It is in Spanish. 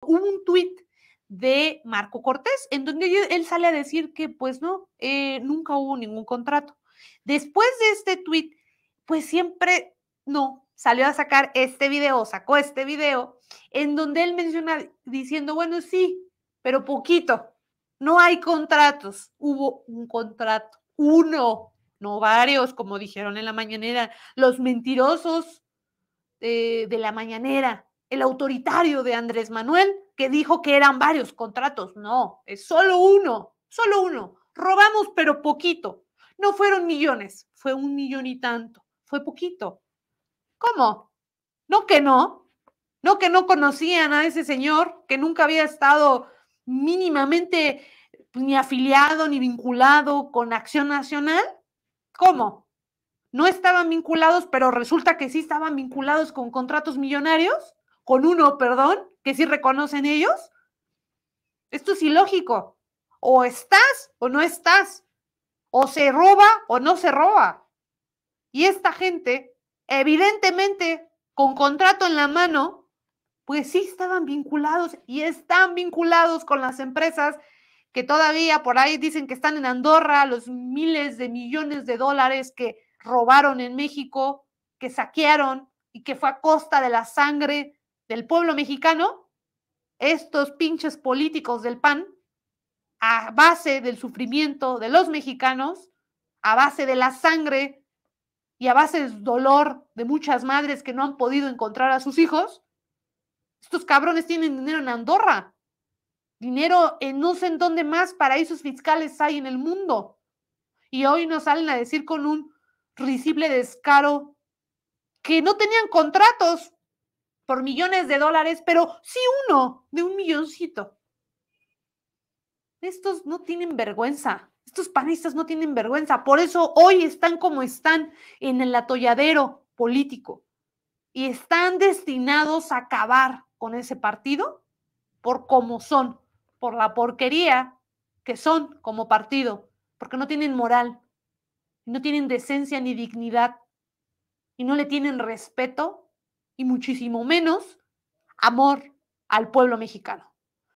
Hubo un tuit de Marco Cortés, en donde él sale a decir que pues no, eh, nunca hubo ningún contrato. Después de este tuit, pues siempre no, salió a sacar este video, sacó este video, en donde él menciona diciendo, bueno, sí, pero poquito, no hay contratos, hubo un contrato, uno, no varios, como dijeron en la mañanera, los mentirosos eh, de la mañanera, el autoritario de Andrés Manuel, que dijo que eran varios contratos. No, es solo uno, solo uno. Robamos, pero poquito. No fueron millones, fue un millón y tanto, fue poquito. ¿Cómo? No que no, no que no conocían a ese señor, que nunca había estado mínimamente pues, ni afiliado ni vinculado con Acción Nacional. ¿Cómo? ¿No estaban vinculados, pero resulta que sí estaban vinculados con contratos millonarios? con uno, perdón, que sí reconocen ellos? Esto es ilógico. O estás o no estás. O se roba o no se roba. Y esta gente, evidentemente, con contrato en la mano, pues sí estaban vinculados y están vinculados con las empresas que todavía por ahí dicen que están en Andorra, los miles de millones de dólares que robaron en México, que saquearon y que fue a costa de la sangre del pueblo mexicano, estos pinches políticos del PAN, a base del sufrimiento de los mexicanos, a base de la sangre y a base del dolor de muchas madres que no han podido encontrar a sus hijos, estos cabrones tienen dinero en Andorra, dinero en no sé en dónde más paraísos fiscales hay en el mundo. Y hoy nos salen a decir con un risible descaro que no tenían contratos por millones de dólares, pero sí uno de un milloncito. Estos no tienen vergüenza, estos panistas no tienen vergüenza, por eso hoy están como están en el atolladero político y están destinados a acabar con ese partido por cómo son, por la porquería que son como partido, porque no tienen moral, no tienen decencia ni dignidad y no le tienen respeto y muchísimo menos amor al pueblo mexicano.